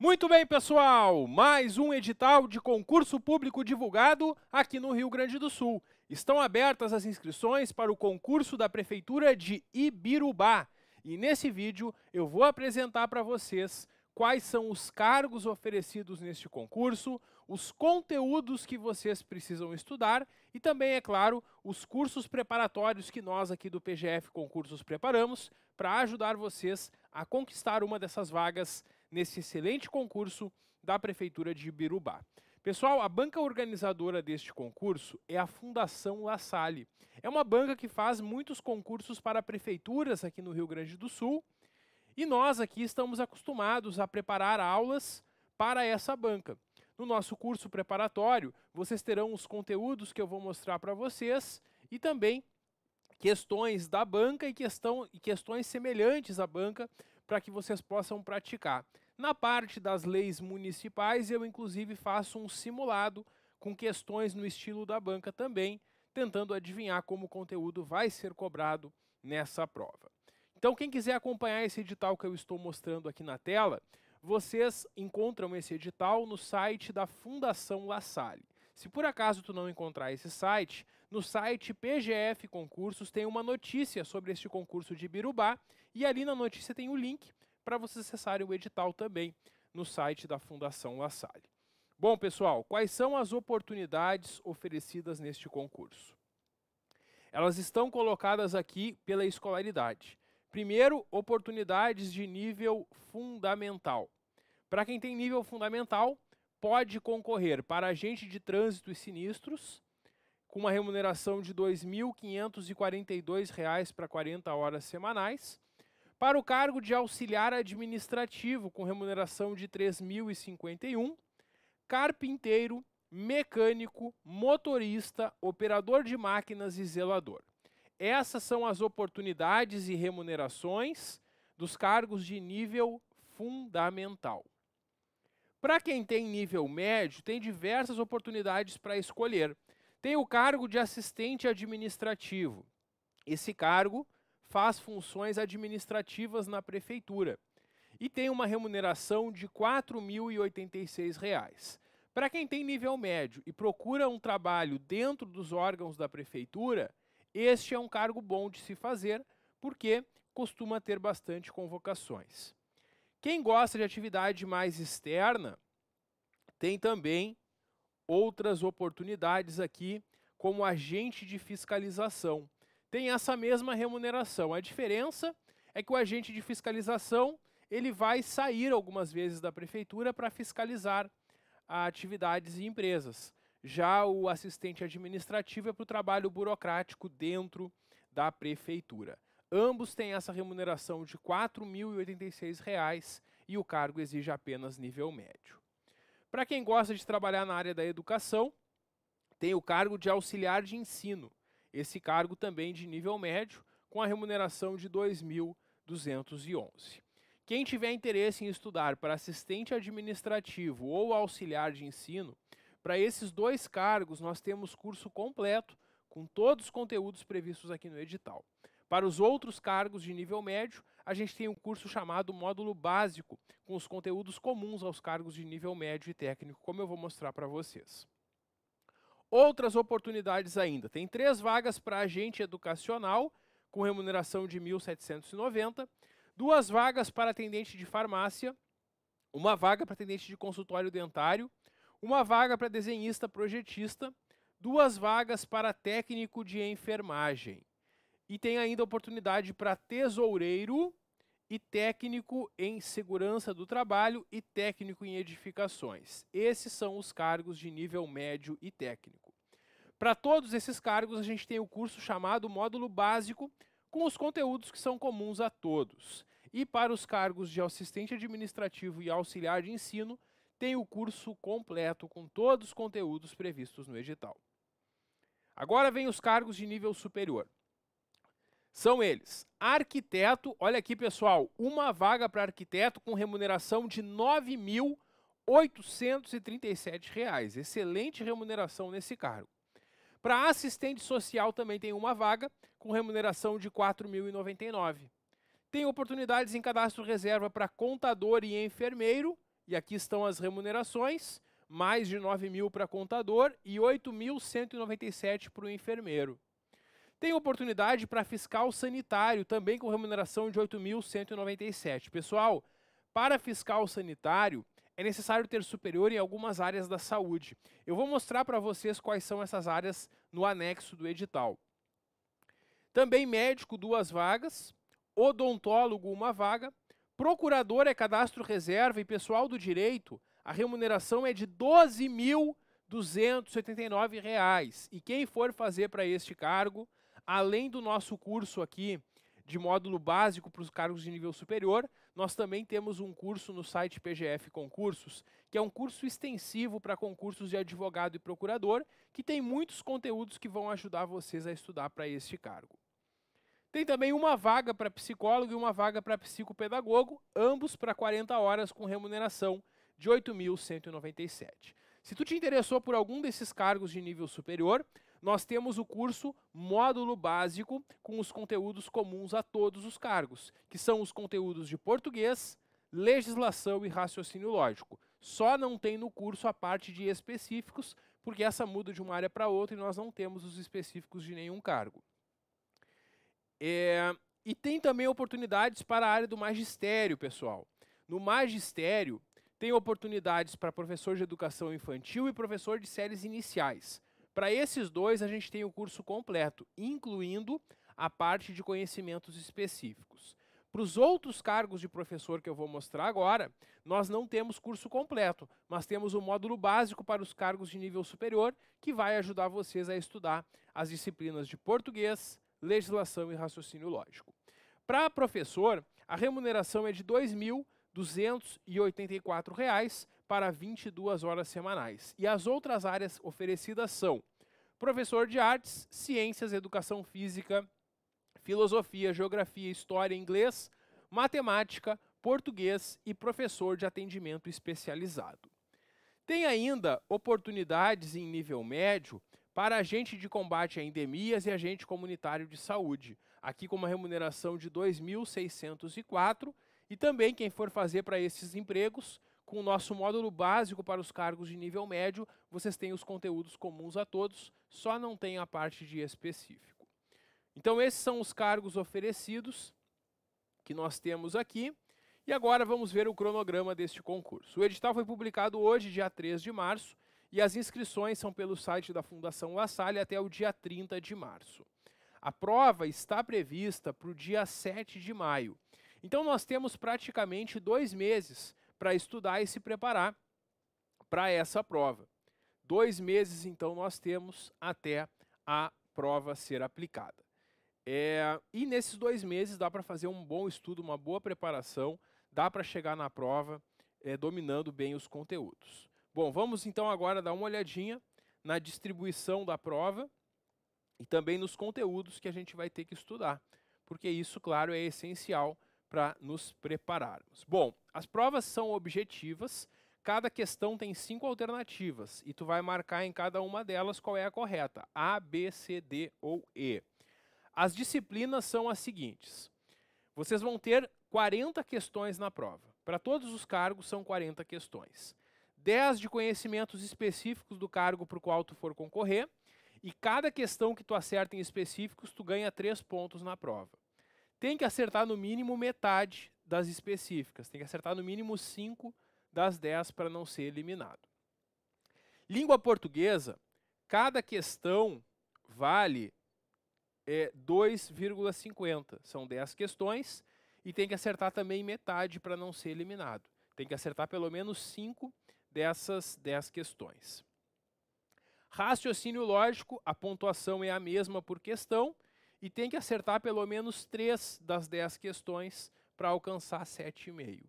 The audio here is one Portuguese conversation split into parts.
Muito bem, pessoal! Mais um edital de concurso público divulgado aqui no Rio Grande do Sul. Estão abertas as inscrições para o concurso da Prefeitura de Ibirubá. E nesse vídeo eu vou apresentar para vocês quais são os cargos oferecidos neste concurso, os conteúdos que vocês precisam estudar e também, é claro, os cursos preparatórios que nós aqui do PGF Concursos preparamos para ajudar vocês a conquistar uma dessas vagas nesse excelente concurso da Prefeitura de Ibirubá. Pessoal, a banca organizadora deste concurso é a Fundação La Salle. É uma banca que faz muitos concursos para prefeituras aqui no Rio Grande do Sul. E nós aqui estamos acostumados a preparar aulas para essa banca. No nosso curso preparatório, vocês terão os conteúdos que eu vou mostrar para vocês e também questões da banca e, questão, e questões semelhantes à banca para que vocês possam praticar. Na parte das leis municipais, eu inclusive faço um simulado com questões no estilo da banca também, tentando adivinhar como o conteúdo vai ser cobrado nessa prova. Então, quem quiser acompanhar esse edital que eu estou mostrando aqui na tela, vocês encontram esse edital no site da Fundação La Salle. Se por acaso tu não encontrar esse site, no site PGF Concursos tem uma notícia sobre este concurso de Birubá e ali na notícia tem o link para vocês acessarem o edital também no site da Fundação La Salle. Bom, pessoal, quais são as oportunidades oferecidas neste concurso? Elas estão colocadas aqui pela escolaridade. Primeiro, oportunidades de nível fundamental. Para quem tem nível fundamental, pode concorrer para agente de trânsito e sinistros, com uma remuneração de R$ 2.542 para 40 horas semanais, para o cargo de auxiliar administrativo com remuneração de 3.051, carpinteiro, mecânico, motorista, operador de máquinas e zelador. Essas são as oportunidades e remunerações dos cargos de nível fundamental. Para quem tem nível médio, tem diversas oportunidades para escolher. Tem o cargo de assistente administrativo. Esse cargo faz funções administrativas na prefeitura e tem uma remuneração de R$ 4.086. Para quem tem nível médio e procura um trabalho dentro dos órgãos da prefeitura, este é um cargo bom de se fazer, porque costuma ter bastante convocações. Quem gosta de atividade mais externa, tem também outras oportunidades aqui, como agente de fiscalização tem essa mesma remuneração. A diferença é que o agente de fiscalização ele vai sair algumas vezes da prefeitura para fiscalizar atividades e empresas. Já o assistente administrativo é para o trabalho burocrático dentro da prefeitura. Ambos têm essa remuneração de R$ 4.086 e o cargo exige apenas nível médio. Para quem gosta de trabalhar na área da educação, tem o cargo de auxiliar de ensino esse cargo também de nível médio, com a remuneração de 2.211. Quem tiver interesse em estudar para assistente administrativo ou auxiliar de ensino, para esses dois cargos nós temos curso completo com todos os conteúdos previstos aqui no edital. Para os outros cargos de nível médio, a gente tem um curso chamado Módulo Básico, com os conteúdos comuns aos cargos de nível médio e técnico, como eu vou mostrar para vocês outras oportunidades ainda. Tem três vagas para agente educacional, com remuneração de 1.790, duas vagas para atendente de farmácia, uma vaga para atendente de consultório dentário, uma vaga para desenhista projetista, duas vagas para técnico de enfermagem. E tem ainda oportunidade para tesoureiro e técnico em segurança do trabalho e técnico em edificações. Esses são os cargos de nível médio e técnico. Para todos esses cargos, a gente tem o curso chamado Módulo Básico, com os conteúdos que são comuns a todos. E para os cargos de assistente administrativo e auxiliar de ensino, tem o curso completo com todos os conteúdos previstos no edital. Agora vem os cargos de nível superior são eles: arquiteto, olha aqui pessoal, uma vaga para arquiteto com remuneração de R$ reais excelente remuneração nesse cargo. Para assistente social também tem uma vaga com remuneração de R$ 4.099. Tem oportunidades em cadastro reserva para contador e enfermeiro, e aqui estão as remunerações, mais de R$ mil para contador e 8.197 para o enfermeiro. Tem oportunidade para fiscal sanitário, também com remuneração de 8.197. Pessoal, para fiscal sanitário, é necessário ter superior em algumas áreas da saúde. Eu vou mostrar para vocês quais são essas áreas no anexo do edital. Também médico, duas vagas. Odontólogo, uma vaga. Procurador é cadastro reserva e pessoal do direito, a remuneração é de R$ 12.289. E quem for fazer para este cargo, além do nosso curso aqui de módulo básico para os cargos de nível superior, nós também temos um curso no site PGF Concursos, que é um curso extensivo para concursos de advogado e procurador, que tem muitos conteúdos que vão ajudar vocês a estudar para este cargo. Tem também uma vaga para psicólogo e uma vaga para psicopedagogo, ambos para 40 horas com remuneração de 8.197. Se tu te interessou por algum desses cargos de nível superior, nós temos o curso Módulo Básico com os conteúdos comuns a todos os cargos, que são os conteúdos de português, legislação e raciocínio lógico. Só não tem no curso a parte de específicos, porque essa muda de uma área para outra e nós não temos os específicos de nenhum cargo. É, e tem também oportunidades para a área do magistério, pessoal. No magistério, tem oportunidades para professor de educação infantil e professor de séries iniciais. Para esses dois, a gente tem o curso completo, incluindo a parte de conhecimentos específicos. Para os outros cargos de professor que eu vou mostrar agora, nós não temos curso completo, mas temos o um módulo básico para os cargos de nível superior, que vai ajudar vocês a estudar as disciplinas de português, legislação e raciocínio lógico. Para professor, a remuneração é de R$ 2.000 284 reais para 22 horas semanais. E as outras áreas oferecidas são professor de artes, ciências, educação física, filosofia, geografia, história, inglês, matemática, português e professor de atendimento especializado. Tem ainda oportunidades em nível médio para agente de combate a endemias e agente comunitário de saúde, aqui com uma remuneração de R$ 2.604 e também quem for fazer para esses empregos, com o nosso módulo básico para os cargos de nível médio, vocês têm os conteúdos comuns a todos, só não tem a parte de específico. Então esses são os cargos oferecidos que nós temos aqui. E agora vamos ver o cronograma deste concurso. O edital foi publicado hoje, dia 3 de março, e as inscrições são pelo site da Fundação La Salle até o dia 30 de março. A prova está prevista para o dia 7 de maio. Então nós temos praticamente dois meses para estudar e se preparar para essa prova. Dois meses, então, nós temos até a prova ser aplicada. É, e nesses dois meses dá para fazer um bom estudo, uma boa preparação, dá para chegar na prova é, dominando bem os conteúdos. Bom, vamos então agora dar uma olhadinha na distribuição da prova e também nos conteúdos que a gente vai ter que estudar, porque isso, claro, é essencial para nos prepararmos. Bom, as provas são objetivas, cada questão tem cinco alternativas e tu vai marcar em cada uma delas qual é a correta: A, B, C, D ou E. As disciplinas são as seguintes. Vocês vão ter 40 questões na prova. Para todos os cargos são 40 questões. 10 de conhecimentos específicos do cargo para o qual tu for concorrer, e cada questão que tu acerta em específicos, tu ganha 3 pontos na prova tem que acertar no mínimo metade das específicas, tem que acertar no mínimo 5 das 10 para não ser eliminado. Língua portuguesa, cada questão vale é, 2,50. São 10 questões e tem que acertar também metade para não ser eliminado. Tem que acertar pelo menos 5 dessas 10 questões. Raciocínio lógico, a pontuação é a mesma por questão e tem que acertar pelo menos 3 das 10 questões para alcançar 7,5.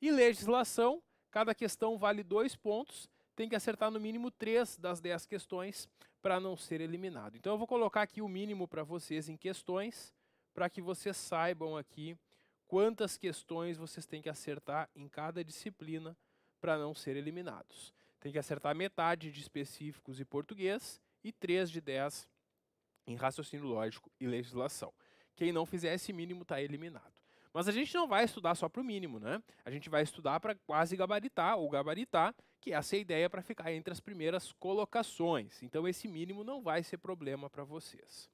E legislação, cada questão vale 2 pontos, tem que acertar no mínimo 3 das 10 questões para não ser eliminado. Então eu vou colocar aqui o mínimo para vocês em questões, para que vocês saibam aqui quantas questões vocês têm que acertar em cada disciplina para não ser eliminados. Tem que acertar metade de específicos e português e 3 de 10 em raciocínio lógico e legislação. Quem não fizer esse mínimo está eliminado. Mas a gente não vai estudar só para o mínimo, né? A gente vai estudar para quase gabaritar ou gabaritar, que essa é a ideia para ficar entre as primeiras colocações. Então esse mínimo não vai ser problema para vocês.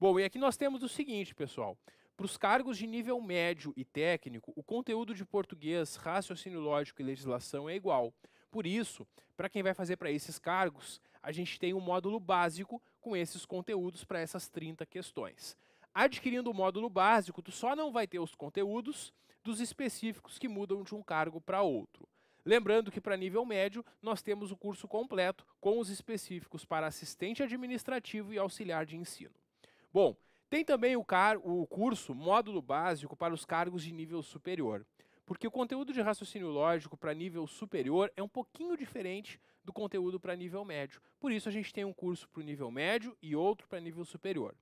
Bom, e aqui nós temos o seguinte, pessoal. Para os cargos de nível médio e técnico, o conteúdo de português, raciocínio lógico e legislação é igual. Por isso, para quem vai fazer para esses cargos, a gente tem um módulo básico com esses conteúdos para essas 30 questões. Adquirindo o módulo básico, tu só não vai ter os conteúdos dos específicos que mudam de um cargo para outro. Lembrando que para nível médio, nós temos o curso completo com os específicos para assistente administrativo e auxiliar de ensino. Bom, tem também o, o curso módulo básico para os cargos de nível superior. Porque o conteúdo de raciocínio lógico para nível superior é um pouquinho diferente do conteúdo para nível médio. Por isso a gente tem um curso para o nível médio e outro para nível superior.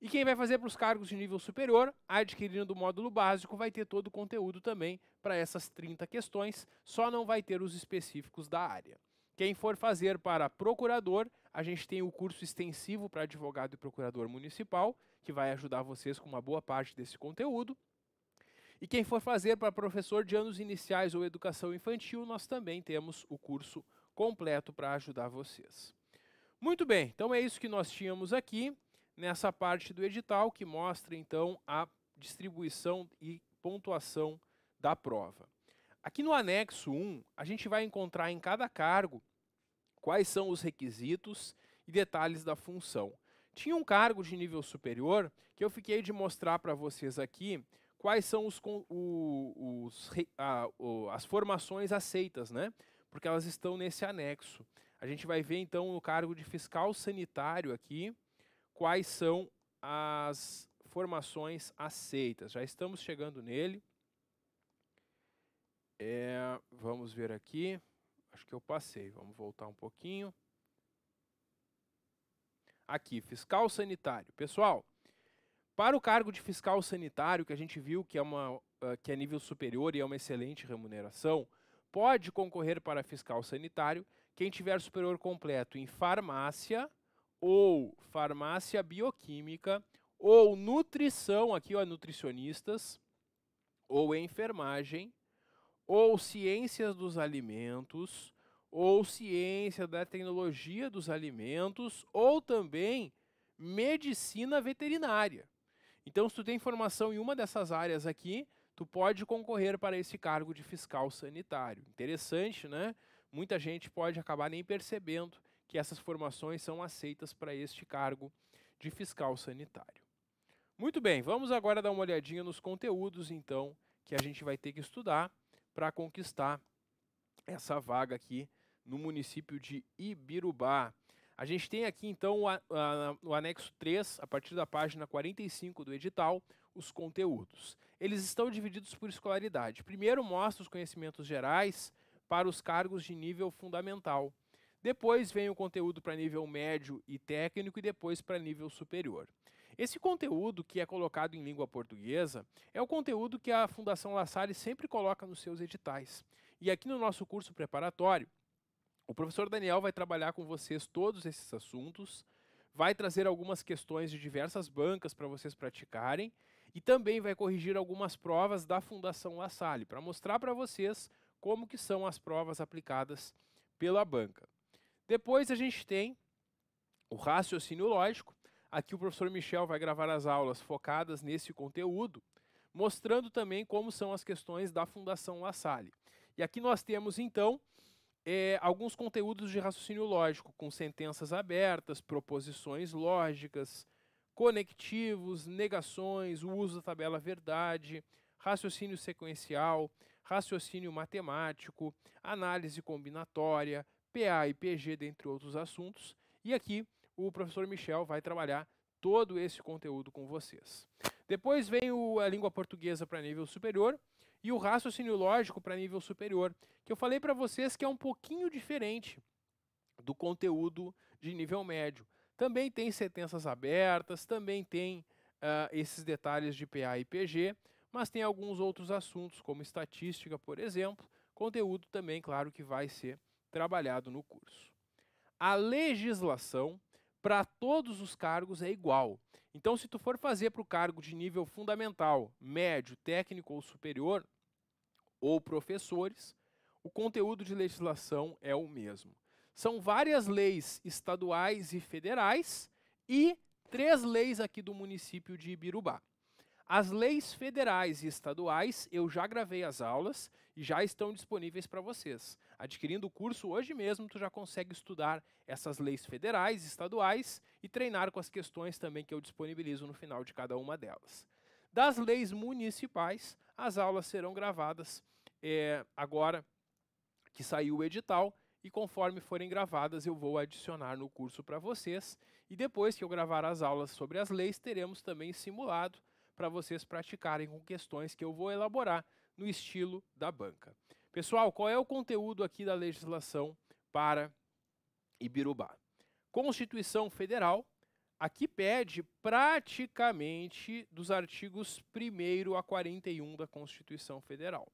E quem vai fazer para os cargos de nível superior, adquirindo o módulo básico, vai ter todo o conteúdo também para essas 30 questões, só não vai ter os específicos da área. Quem for fazer para procurador, a gente tem o curso extensivo para advogado e procurador municipal, que vai ajudar vocês com uma boa parte desse conteúdo. E quem for fazer para professor de anos iniciais ou educação infantil, nós também temos o curso completo para ajudar vocês. Muito bem, então é isso que nós tínhamos aqui nessa parte do edital que mostra então a distribuição e pontuação da prova. Aqui no anexo 1, a gente vai encontrar em cada cargo quais são os requisitos e detalhes da função. Tinha um cargo de nível superior que eu fiquei de mostrar para vocês aqui quais são os, o, os a, o, as formações aceitas, né? Porque elas estão nesse anexo. A gente vai ver então no cargo de fiscal sanitário aqui quais são as formações aceitas. Já estamos chegando nele. É, vamos ver aqui. Acho que eu passei. Vamos voltar um pouquinho. Aqui, fiscal sanitário. Pessoal, para o cargo de fiscal sanitário, que a gente viu que é, uma, ah, que é nível superior e é uma excelente remuneração, pode concorrer para fiscal sanitário quem tiver superior completo em farmácia ou farmácia bioquímica ou nutrição, aqui ó, nutricionistas, ou enfermagem, ou ciências dos alimentos, ou ciência da tecnologia dos alimentos, ou também medicina veterinária. Então, se tu tem formação em uma dessas áreas aqui, tu pode concorrer para esse cargo de fiscal sanitário. Interessante, né? Muita gente pode acabar nem percebendo que essas formações são aceitas para este cargo de fiscal sanitário. Muito bem, vamos agora dar uma olhadinha nos conteúdos, então, que a gente vai ter que estudar para conquistar essa vaga aqui no município de Ibirubá. A gente tem aqui então no a, o anexo 3, a partir da página 45 do edital, os conteúdos. Eles estão divididos por escolaridade. Primeiro mostra os conhecimentos gerais para os cargos de nível fundamental. Depois vem o conteúdo para nível médio e técnico e depois para nível superior. Esse conteúdo que é colocado em língua portuguesa é o conteúdo que a Fundação La Salle sempre coloca nos seus editais. E aqui no nosso curso preparatório, o professor Daniel vai trabalhar com vocês todos esses assuntos, vai trazer algumas questões de diversas bancas para vocês praticarem e também vai corrigir algumas provas da Fundação La Salle para mostrar para vocês como que são as provas aplicadas pela banca. Depois a gente tem o raciocínio lógico. Aqui o professor Michel vai gravar as aulas focadas nesse conteúdo, mostrando também como são as questões da Fundação La Salle. E aqui nós temos então é, alguns conteúdos de raciocínio lógico, com sentenças abertas, proposições lógicas, conectivos, negações, o uso da tabela verdade, raciocínio sequencial, raciocínio matemático, análise combinatória, PA e PG, dentre outros assuntos. E aqui o professor Michel vai trabalhar todo esse conteúdo com vocês. Depois vem o, a língua portuguesa para nível superior, e o raciocínio lógico para nível superior, que eu falei para vocês que é um pouquinho diferente do conteúdo de nível médio. Também tem sentenças abertas, também tem uh, esses detalhes de PA e PG, mas tem alguns outros assuntos, como estatística, por exemplo, conteúdo também, claro, que vai ser trabalhado no curso. A legislação para todos os cargos é igual. Então, se tu for fazer para o cargo de nível fundamental, médio, técnico ou superior, ou professores, o conteúdo de legislação é o mesmo. São várias leis estaduais e federais e três leis aqui do município de Ibirubá. As leis federais e estaduais, eu já gravei as aulas e já estão disponíveis para vocês. Adquirindo o curso hoje mesmo, tu já consegue estudar essas leis federais, estaduais e treinar com as questões também que eu disponibilizo no final de cada uma delas. Das leis municipais, as aulas serão gravadas é, agora que saiu o edital e conforme forem gravadas eu vou adicionar no curso para vocês e depois que eu gravar as aulas sobre as leis teremos também simulado para vocês praticarem com questões que eu vou elaborar no estilo da banca. Pessoal, qual é o conteúdo aqui da legislação para Ibirubá? Constituição Federal aqui pede praticamente dos artigos 1 a 41 da Constituição Federal.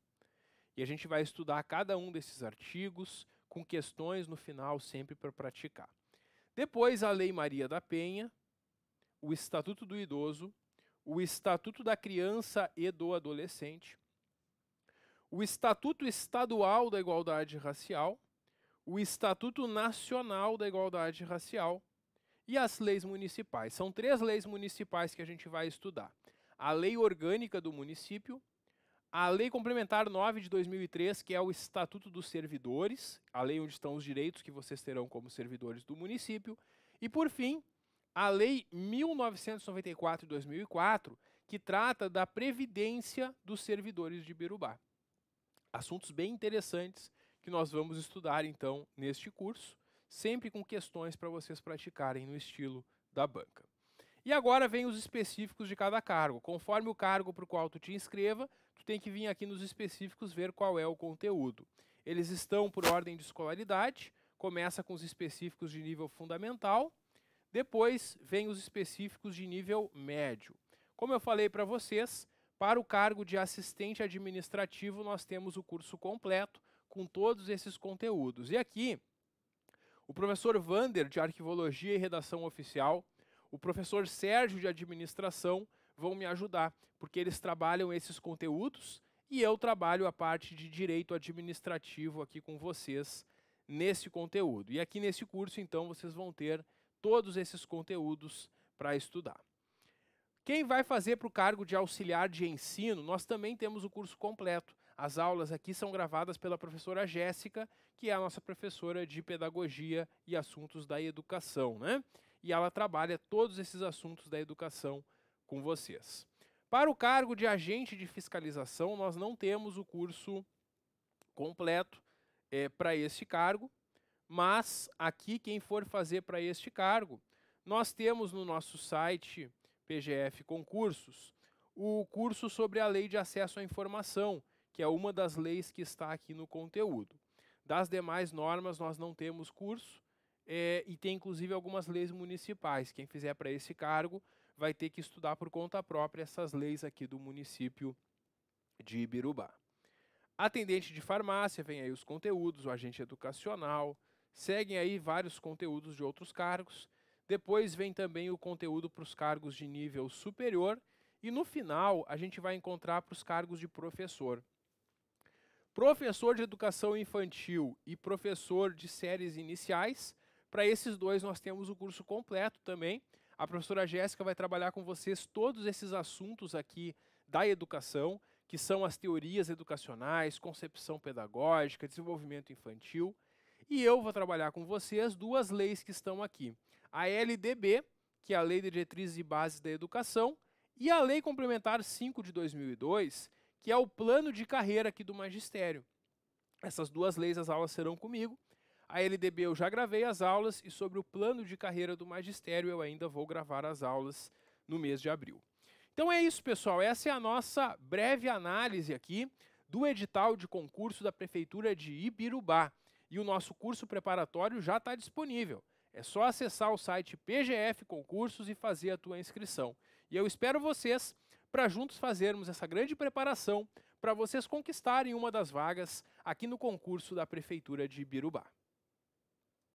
E a gente vai estudar cada um desses artigos com questões no final sempre para praticar. Depois a Lei Maria da Penha, o Estatuto do Idoso, o Estatuto da Criança e do Adolescente, o Estatuto Estadual da Igualdade Racial, o Estatuto Nacional da Igualdade Racial e as leis municipais. São três leis municipais que a gente vai estudar: a Lei Orgânica do Município, a Lei Complementar 9 de 2003, que é o Estatuto dos Servidores, a lei onde estão os direitos que vocês terão como servidores do município, e por fim, a Lei 1994 de 2004, que trata da previdência dos servidores de Birubá assuntos bem interessantes que nós vamos estudar então neste curso, sempre com questões para vocês praticarem no estilo da banca. E agora vem os específicos de cada cargo. Conforme o cargo para o qual tu te inscreva, tu tem que vir aqui nos específicos ver qual é o conteúdo. Eles estão por ordem de escolaridade, começa com os específicos de nível fundamental, depois vem os específicos de nível médio. Como eu falei para vocês, para o cargo de assistente administrativo, nós temos o curso completo com todos esses conteúdos. E aqui, o professor Vander, de Arquivologia e Redação Oficial, o professor Sérgio, de Administração, vão me ajudar, porque eles trabalham esses conteúdos e eu trabalho a parte de direito administrativo aqui com vocês nesse conteúdo. E aqui nesse curso, então, vocês vão ter todos esses conteúdos para estudar. Quem vai fazer para o cargo de auxiliar de ensino, nós também temos o curso completo. As aulas aqui são gravadas pela professora Jéssica, que é a nossa professora de pedagogia e assuntos da educação, né? E ela trabalha todos esses assuntos da educação com vocês. Para o cargo de agente de fiscalização, nós não temos o curso completo é, eh, para este cargo, mas aqui quem for fazer para este cargo, nós temos no nosso site PGF Concursos, o curso sobre a Lei de Acesso à Informação, que é uma das leis que está aqui no conteúdo. Das demais normas, nós não temos curso, é, e tem inclusive algumas leis municipais. Quem fizer para esse cargo vai ter que estudar por conta própria essas leis aqui do município de Ibirubá. Atendente de farmácia, vem aí os conteúdos, o agente educacional, seguem aí vários conteúdos de outros cargos. Depois vem também o conteúdo para os cargos de nível superior e no final a gente vai encontrar para os cargos de professor. Professor de educação infantil e professor de séries iniciais, para esses dois nós temos o curso completo também. A professora Jéssica vai trabalhar com vocês todos esses assuntos aqui da educação, que são as teorias educacionais, concepção pedagógica, desenvolvimento infantil. E eu vou trabalhar com vocês duas leis que estão aqui a LDB, que é a Lei de Diretrizes e Bases da Educação, e a Lei Complementar 5 de 2002, que é o plano de carreira aqui do magistério. Essas duas leis as aulas serão comigo. A LDB eu já gravei as aulas e sobre o plano de carreira do magistério eu ainda vou gravar as aulas no mês de abril. Então é isso, pessoal. Essa é a nossa breve análise aqui do edital de concurso da Prefeitura de Ibirubá. E o nosso curso preparatório já está disponível. É só acessar o site PGF Concursos e fazer a tua inscrição. E eu espero vocês para juntos fazermos essa grande preparação para vocês conquistarem uma das vagas aqui no concurso da Prefeitura de Birubá.